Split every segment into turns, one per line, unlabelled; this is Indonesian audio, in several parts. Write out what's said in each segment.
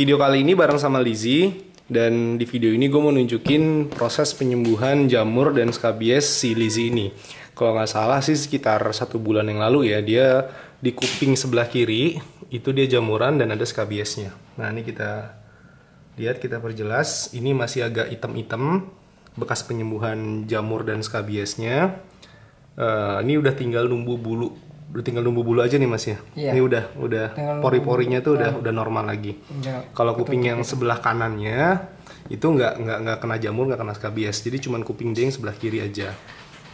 Video kali ini bareng sama Lizzie dan di video ini gue mau nunjukin proses penyembuhan jamur dan skabies si Lizzie ini. Kalau nggak salah sih sekitar satu bulan yang lalu ya dia di kuping sebelah kiri itu dia jamuran dan ada skabiesnya. Nah ini kita lihat kita perjelas ini masih agak item-item bekas penyembuhan jamur dan skabiesnya. Uh, eh, ini udah tinggal nunggu bulu udah tinggal nunggu bulu aja nih mas ya. iya. Ini udah udah pori-porinya tuh udah udah normal lagi. ya, Kalau kuping yang sebelah kanannya itu nggak nggak nggak kena jamur nggak kena skabies. Jadi cuman kuping dia yang sebelah kiri aja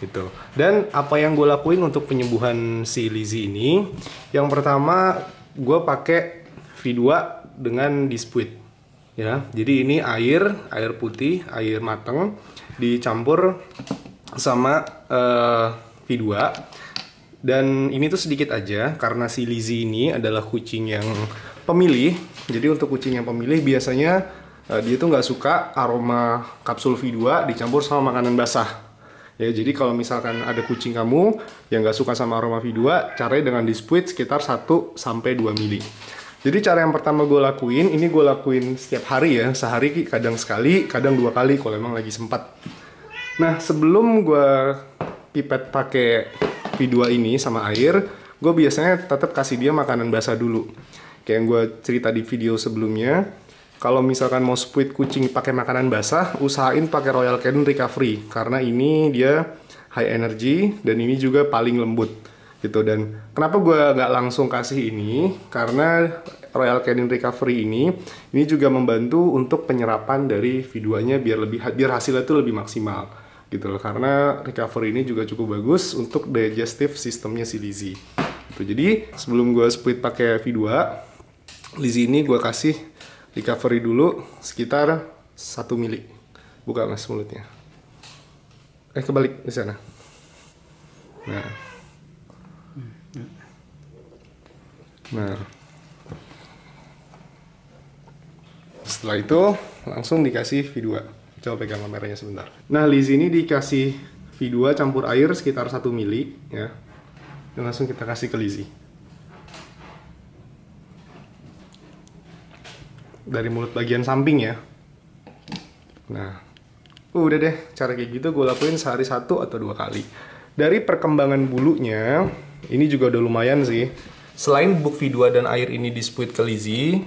gitu. Dan apa yang gue lakuin untuk penyembuhan si Lizzie ini? Yang pertama gue pakai V2 dengan dispuit ya. Jadi ini air air putih air mateng dicampur sama uh, eh, V2 dan ini tuh sedikit aja karena si Lizzie ini adalah kucing yang pemilih. Jadi untuk kucing yang pemilih biasanya uh, dia tuh nggak suka aroma kapsul V2 dicampur sama makanan basah. Ya, jadi kalau misalkan ada kucing kamu yang nggak suka sama aroma V2, caranya dengan dispuit sekitar 1 sampai 2 mili. Jadi cara yang pertama gue lakuin, ini gue lakuin setiap hari ya, sehari kadang sekali, kadang dua kali kalau emang lagi sempat. Nah, sebelum gue pipet pakai V2 ini sama air, gue biasanya tetap kasih dia makanan basah dulu. Kayak yang gue cerita di video sebelumnya, kalau misalkan mau split kucing pakai makanan basah, usahain pakai Royal Canin Recovery karena ini dia high energy dan ini juga paling lembut gitu dan kenapa gue nggak langsung kasih ini karena Royal Canin Recovery ini ini juga membantu untuk penyerapan dari V2-nya biar lebih biar hasilnya itu lebih maksimal gitu loh karena recovery ini juga cukup bagus untuk digestive sistemnya si Lizzy gitu. jadi sebelum gue split pakai V2 Lizzy ini gue kasih recovery dulu sekitar 1 mili buka mas mulutnya eh kebalik di sana nah nah setelah itu langsung dikasih V2 coba pegang kameranya sebentar nah Liz ini dikasih V2 campur air sekitar 1 mili ya dan langsung kita kasih ke Lizzy dari mulut bagian samping ya nah oh, udah deh cara kayak gitu gue lakuin sehari satu atau dua kali dari perkembangan bulunya ini juga udah lumayan sih selain bubuk V2 dan air ini di ke Lizzy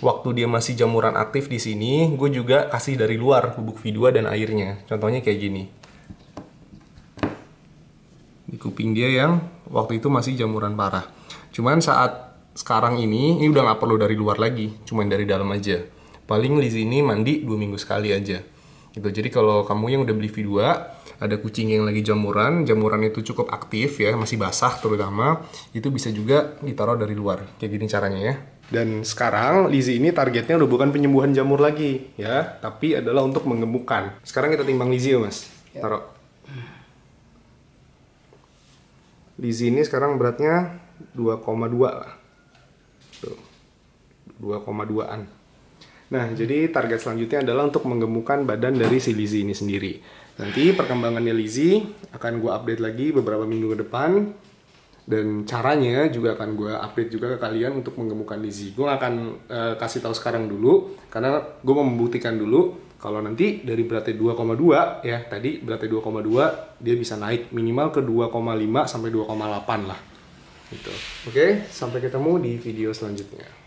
waktu dia masih jamuran aktif di sini, gue juga kasih dari luar bubuk V2 dan airnya. Contohnya kayak gini. Di kuping dia yang waktu itu masih jamuran parah. Cuman saat sekarang ini, ini udah gak perlu dari luar lagi, cuman dari dalam aja. Paling di sini mandi dua minggu sekali aja. Gitu. Jadi kalau kamu yang udah beli V2, ada kucing yang lagi jamuran, jamuran itu cukup aktif ya, masih basah terutama, itu bisa juga ditaruh dari luar. Kayak gini caranya ya. Dan sekarang Lizzie ini targetnya udah bukan penyembuhan jamur lagi ya, tapi adalah untuk menggemukkan. Sekarang kita timbang Lizzie ya mas, ya. taruh. Lizzie ini sekarang beratnya 2,2 lah. 2,2an. Nah, jadi target selanjutnya adalah untuk menggemukkan badan dari si Lizzie ini sendiri. Nanti perkembangannya Lizzie akan gue update lagi beberapa minggu ke depan dan caranya juga akan gue update juga ke kalian untuk menggemukkan Zigo gue akan uh, kasih tahu sekarang dulu karena gue mau membuktikan dulu kalau nanti dari beratnya 2,2 ya tadi beratnya 2,2 dia bisa naik minimal ke 2,5 sampai 2,8 lah gitu oke sampai ketemu di video selanjutnya